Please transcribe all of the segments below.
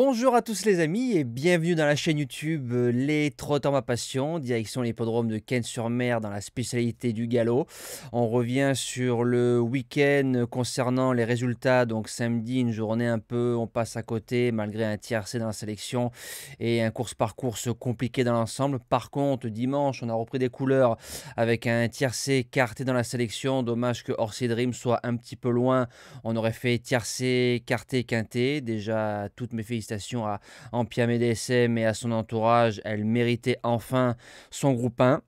Bonjour à tous les amis et bienvenue dans la chaîne YouTube euh, Les Trotteurs Ma Passion, direction l'hippodrome de caen sur mer dans la spécialité du galop. On revient sur le week-end concernant les résultats, donc samedi une journée un peu, on passe à côté malgré un tiercé dans la sélection et un course par course compliqué dans l'ensemble. Par contre dimanche on a repris des couleurs avec un tiercé carté dans la sélection, dommage que Orsay Dream soit un petit peu loin, on aurait fait tiercé, carté, quinté, déjà toutes mes félicitations à Ampia Médesse mais à son entourage. Elle méritait enfin son groupe 1.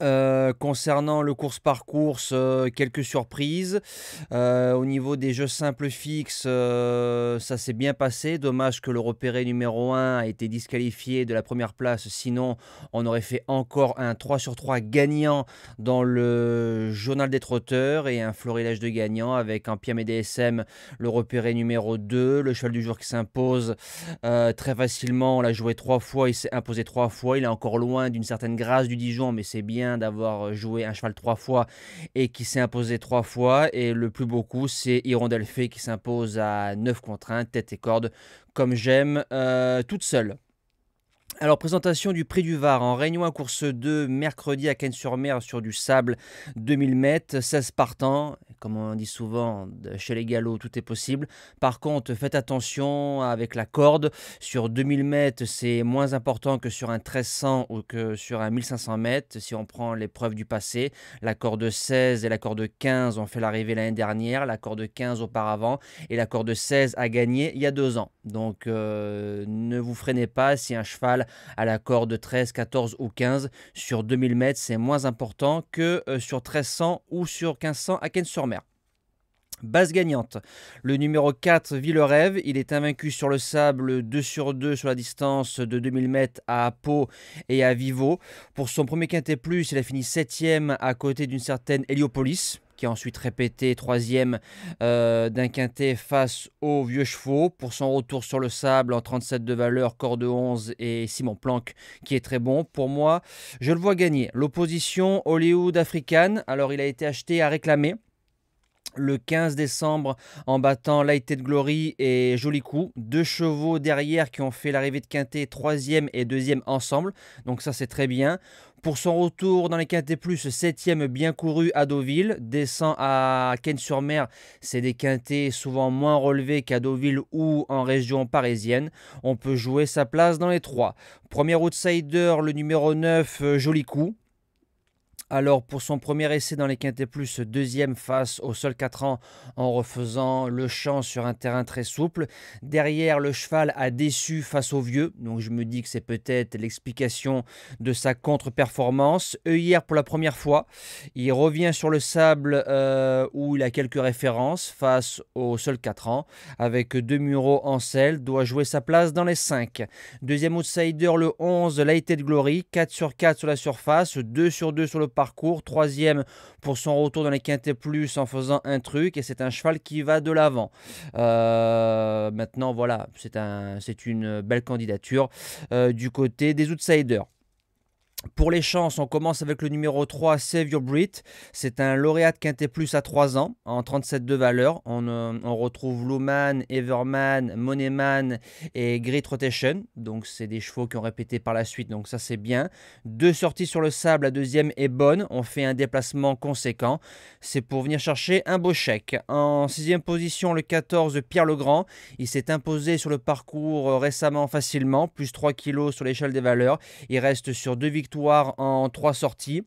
Euh, concernant le course par course, euh, quelques surprises. Euh, au niveau des jeux simples fixes, ça s'est bien passé. Dommage que le repéré numéro 1 a été disqualifié de la première place. Sinon, on aurait fait encore un 3 sur 3 gagnant dans le journal des trotteurs et un florilège de gagnants avec un PMDSM et DSM le repéré numéro 2, le cheval du jour qui s'impose très facilement. On l'a joué trois fois, il s'est imposé trois fois. Il est encore loin d'une certaine grâce du Dijon, mais c'est bien d'avoir euh, joué un cheval trois fois et qui s'est imposé trois fois. Et le plus beau coup, c'est Hirondelle Fée qui s'impose à 9 contre 1, tête et corde, comme j'aime, euh, toute seule. Alors, présentation du prix du Var en Réunion course 2, mercredi à caen sur mer sur du sable 2000 mètres, 16 partants. Comme on dit souvent, chez les galops, tout est possible. Par contre, faites attention avec la corde. Sur 2000 mètres, c'est moins important que sur un 1300 ou que sur un 1500 mètres. Si on prend l'épreuve du passé, la corde 16 et la corde 15 ont fait l'arrivée l'année dernière, la corde 15 auparavant et la corde 16 a gagné il y a deux ans. Donc, euh, ne vous freinez pas si un cheval à la corde 13, 14 ou 15. Sur 2000 mètres, c'est moins important que euh, sur 1300 ou sur 1500 à Cannes-sur-Mer. Base gagnante. Le numéro 4 vit le rêve. Il est invaincu sur le sable 2 sur 2 sur la distance de 2000 mètres à Pau et à Vivo. Pour son premier quintet plus, il a fini 7ème à côté d'une certaine Heliopolis qui a ensuite répété troisième euh, d'un quintet face au vieux chevaux pour son retour sur le sable en 37 de valeur, corps de 11 et Simon Planck qui est très bon. Pour moi, je le vois gagner. L'opposition Hollywood african alors il a été acheté à réclamer le 15 décembre en battant Lighted Glory et Joli Coup. Deux chevaux derrière qui ont fait l'arrivée de Quintet 3 et 2 ensemble. Donc ça c'est très bien. Pour son retour dans les Quintet plus, 7 bien couru à Deauville, descend à Ken sur mer c'est des quintés souvent moins relevés qu'à Deauville ou en région parisienne. On peut jouer sa place dans les trois. Premier outsider, le numéro 9, euh, Joli alors pour son premier essai dans les Quintet Plus, deuxième face au seul 4 ans en refaisant le champ sur un terrain très souple. Derrière, le cheval a déçu face au vieux, donc je me dis que c'est peut-être l'explication de sa contre-performance. Hier pour la première fois, il revient sur le sable euh, où il a quelques références face au sol 4 ans avec deux mureaux en selle, doit jouer sa place dans les 5. Deuxième outsider le 11, Lighted Glory, 4 sur 4 sur la surface, 2 sur 2 sur le parcours, troisième pour son retour dans les quintés plus en faisant un truc, et c'est un cheval qui va de l'avant. Euh, maintenant, voilà, c'est un, une belle candidature euh, du côté des outsiders. Pour les chances, on commence avec le numéro 3, Save Brit. C'est un lauréat de Quintet Plus à 3 ans, en 37 de valeur. On, euh, on retrouve Luman, Everman, Moneyman et Great Rotation. Donc, c'est des chevaux qui ont répété par la suite, donc ça, c'est bien. Deux sorties sur le sable, la deuxième est bonne. On fait un déplacement conséquent. C'est pour venir chercher un beau chèque. En sixième position, le 14, Pierre Legrand. Il s'est imposé sur le parcours euh, récemment facilement, plus 3 kilos sur l'échelle des valeurs. Il reste sur deux victoires victoire en trois sorties.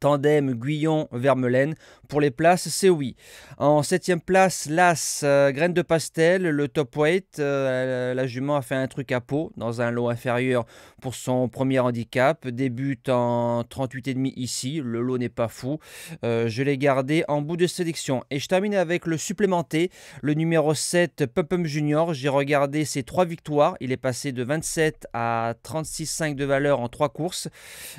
Tandem Guyon-Vermelaine. Pour les places, c'est oui. En septième place, l'As euh, Graine de Pastel, le top weight. Euh, la jument a fait un truc à peau dans un lot inférieur pour son premier handicap. Débute en 38,5 ici. Le lot n'est pas fou. Euh, je l'ai gardé en bout de sélection. Et je termine avec le supplémenté, le numéro 7 Pupum Junior. J'ai regardé ses trois victoires. Il est passé de 27 à 36,5 de valeur en trois courses.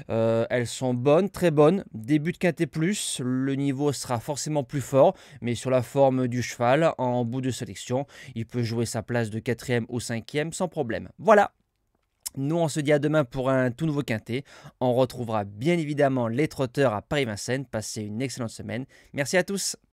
elles sont bonnes, très bonnes. Début de quintet plus, le niveau sera forcément plus fort, mais sur la forme du cheval, en bout de sélection, il peut jouer sa place de quatrième ou cinquième sans problème. Voilà nous, on se dit à demain pour un tout nouveau quintet. On retrouvera bien évidemment les trotteurs à Paris-Vincennes. Passez une excellente semaine. Merci à tous.